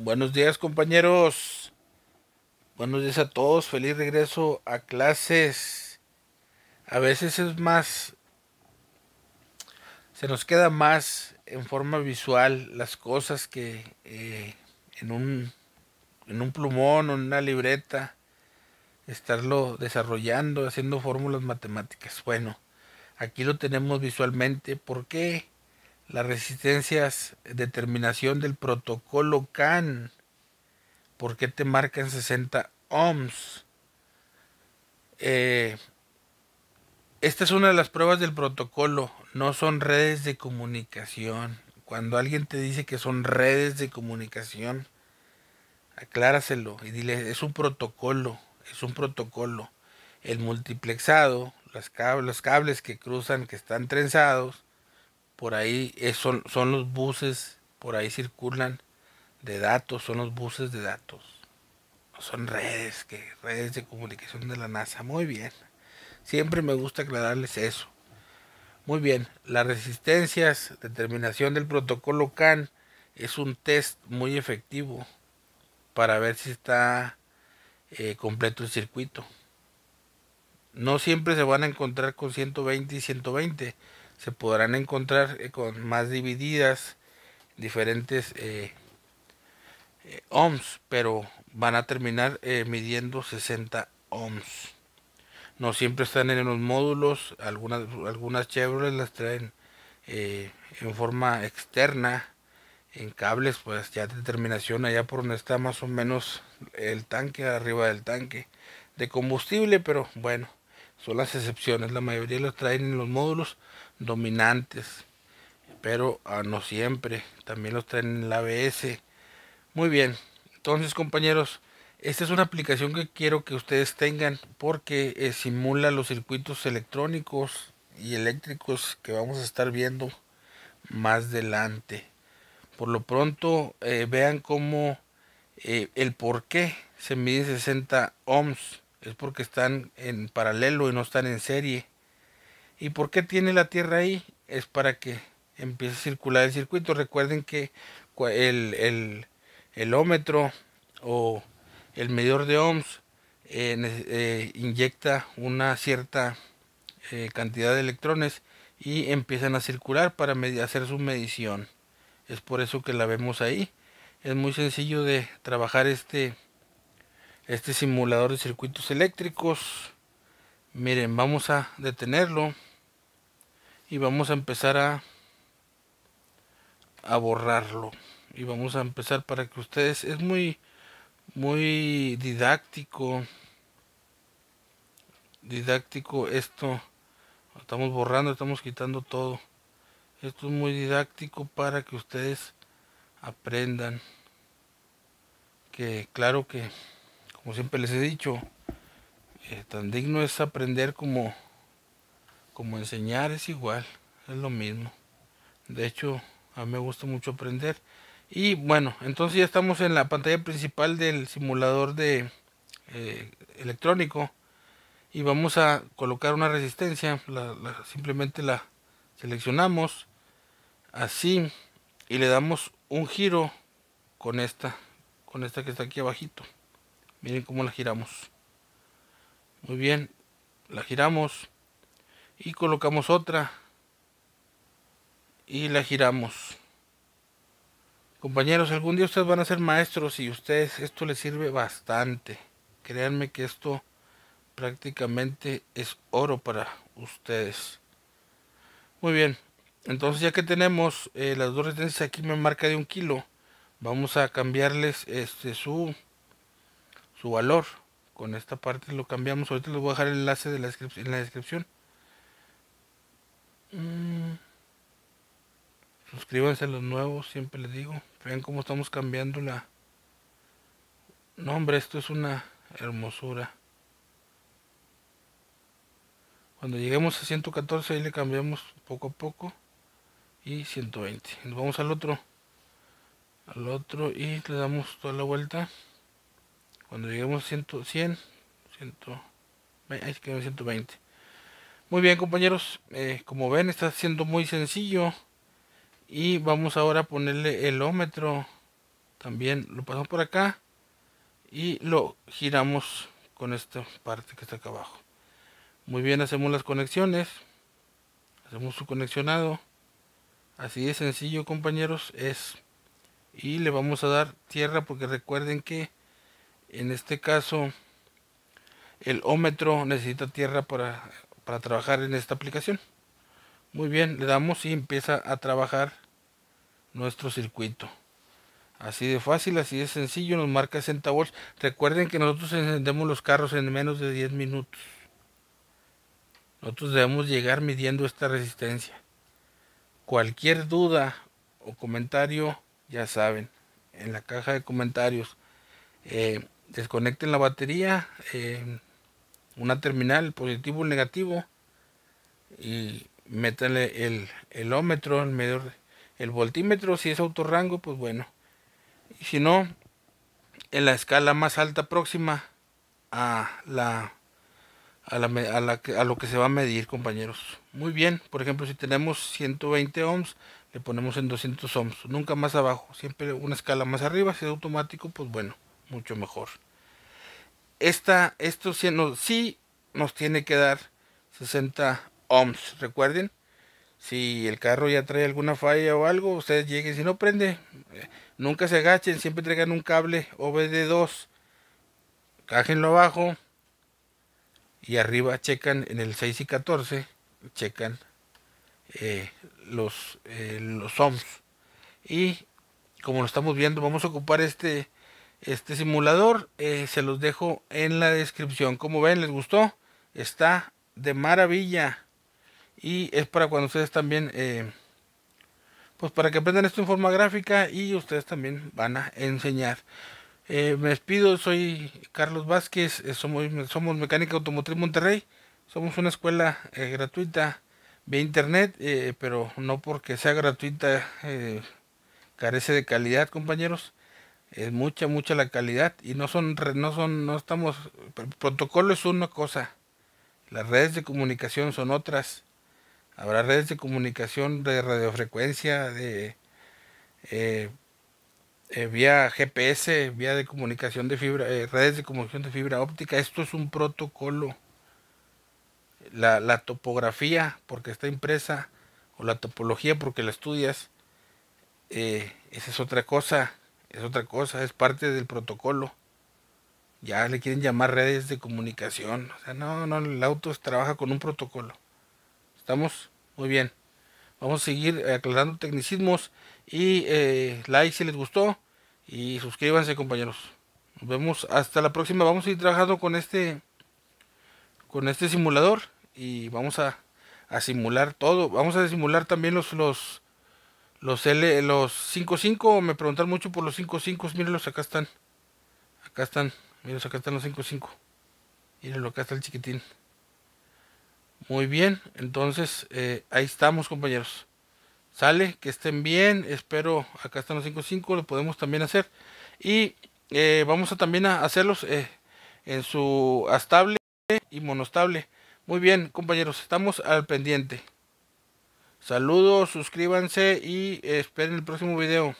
Buenos días compañeros. Buenos días a todos. Feliz regreso a clases. A veces es más... Se nos queda más en forma visual las cosas que eh, en, un, en un plumón o en una libreta estarlo desarrollando, haciendo fórmulas matemáticas. Bueno, aquí lo tenemos visualmente. ¿Por qué? las resistencias, determinación del protocolo CAN. ¿Por qué te marcan 60 ohms? Eh, esta es una de las pruebas del protocolo. No son redes de comunicación. Cuando alguien te dice que son redes de comunicación, acláraselo y dile, es un protocolo, es un protocolo. El multiplexado, los cables que cruzan, que están trenzados, por ahí eh, son, son los buses, por ahí circulan de datos, son los buses de datos. Son redes, que redes de comunicación de la NASA. Muy bien. Siempre me gusta aclararles eso. Muy bien, las resistencias, determinación del protocolo CAN es un test muy efectivo para ver si está eh, completo el circuito. No siempre se van a encontrar con 120 y 120, se podrán encontrar eh, con más divididas diferentes eh, eh, ohms, pero van a terminar midiendo 60 ohms. No siempre están en los módulos, algunas, algunas Chevrolet las traen en forma externa, en cables, pues ya de terminación allá por donde está más o menos el tanque, arriba del tanque de combustible, pero bueno, son las excepciones. La mayoría los traen en los módulos dominantes, pero ah, no siempre. También los traen en el ABS. Muy bien, entonces compañeros, esta es una aplicación que quiero que ustedes tengan porque eh, simula los circuitos electrónicos y eléctricos que vamos a estar viendo más adelante. Por lo pronto, eh, vean cómo eh, el por qué se mide 60 ohms es porque están en paralelo y no están en serie. ¿Y por qué tiene la Tierra ahí? Es para que empiece a circular el circuito. Recuerden que el, el, o el medidor de ohms eh, eh, inyecta una cierta eh, cantidad de electrones y empiezan a circular para hacer su medición. Es por eso que la vemos ahí. Es muy sencillo de trabajar este este simulador de circuitos eléctricos miren vamos a detenerlo y vamos a empezar a a borrarlo y vamos a empezar para que ustedes es muy muy didáctico didáctico esto estamos borrando estamos quitando todo esto es muy didáctico para que ustedes aprendan que claro que como siempre les he dicho, eh, tan digno es aprender como, como enseñar, es igual, es lo mismo. De hecho, a mí me gusta mucho aprender. Y bueno, entonces ya estamos en la pantalla principal del simulador de eh, electrónico y vamos a colocar una resistencia, simplemente la seleccionamos así y le damos un giro con esta, con esta que está aquí abajito miren cómo la giramos muy bien la giramos y colocamos otra y la giramos compañeros algún día ustedes van a ser maestros y ustedes esto les sirve bastante créanme que esto prácticamente es oro para ustedes muy bien entonces ya que tenemos eh, las dos resistencias. aquí me marca de un kilo vamos a cambiarles este su su valor. Con esta parte lo cambiamos. Ahorita les voy a dejar el enlace de la en la descripción. Mm. Suscríbanse a los nuevos, siempre les digo. Vean cómo estamos cambiando la... No, hombre, esto es una hermosura. Cuando lleguemos a 114 ahí le cambiamos poco a poco. Y 120. Nos vamos al otro. Al otro y le damos toda la vuelta. Cuando lleguemos a 100, 100, 120, 120. Muy bien compañeros, eh, como ven está siendo muy sencillo. Y vamos ahora a ponerle el ómetro. También lo pasamos por acá. Y lo giramos con esta parte que está acá abajo. Muy bien, hacemos las conexiones. Hacemos su conexionado. Así de sencillo compañeros es. Y le vamos a dar tierra porque recuerden que en este caso, el ómetro necesita tierra para, para trabajar en esta aplicación. Muy bien, le damos y empieza a trabajar nuestro circuito. Así de fácil, así de sencillo, nos marca 60 volts. Recuerden que nosotros encendemos los carros en menos de 10 minutos. Nosotros debemos llegar midiendo esta resistencia. Cualquier duda o comentario, ya saben, en la caja de comentarios. Eh, desconecten la batería, eh, una terminal, positivo o negativo, y métanle el, helómetro en el, el voltímetro, si es autorrango, pues bueno. Y si no, en la escala más alta próxima a la, a, la, a, a lo que se va a medir, compañeros. Muy bien, por ejemplo, si tenemos 120 ohms, le ponemos en 200 ohms, nunca más abajo, siempre una escala más arriba, si es automático, pues bueno mucho mejor. Esta, esto Si nos, nos tiene que dar 60 ohms, recuerden. Si el carro ya trae alguna falla o algo, ustedes lleguen si no prende. Eh, nunca se agachen, siempre traigan un cable OBD2. Cájenlo abajo y arriba checan en el 6 y 14, checan eh, los, eh, los ohms. Y como lo estamos viendo, vamos a ocupar este este simulador. Eh, se los dejo en la descripción. Como ven, les gustó. Está de maravilla. Y es para cuando ustedes también, eh, pues para que aprendan esto en forma gráfica y ustedes también van a enseñar. Eh, me despido, soy Carlos Vázquez, somos, somos Mecánica Automotriz Monterrey. Somos una escuela gratuita vía internet, pero no porque sea gratuita carece de calidad, compañeros. Es mucha, mucha la calidad y no son, no son, no estamos, el protocolo es una cosa, las redes de comunicación son otras. Habrá redes de comunicación de radiofrecuencia, de eh, eh, vía GPS, vía de comunicación de fibra, eh, redes de comunicación de fibra óptica. Esto es un protocolo. La, topografía, porque está impresa, o la topología, porque la estudias, esa es otra cosa es otra cosa, es parte del protocolo. Ya le quieren llamar redes de comunicación. O sea, no, no, el auto trabaja con un protocolo. ¿Estamos? Muy bien. Vamos a seguir eh, aclarando tecnicismos y eh, like si les gustó y suscríbanse compañeros. Nos vemos hasta la próxima. Vamos a ir trabajando con este con este simulador y vamos a, simular todo. Vamos a simular también los, los los L, los 5.5, me preguntan mucho por los 5.5, mírenlos, acá están. Acá están, mírenlos, acá están los 5.5. Mírenlo, acá está el chiquitín. Muy bien, entonces eh, ahí estamos compañeros. Sale, que estén bien, espero, acá están los 5.5, lo podemos también hacer. Y eh, vamos a también a hacerlos eh, en su estable y monostable. Muy bien compañeros, estamos al pendiente. Saludos, suscríbanse y esperen el próximo video.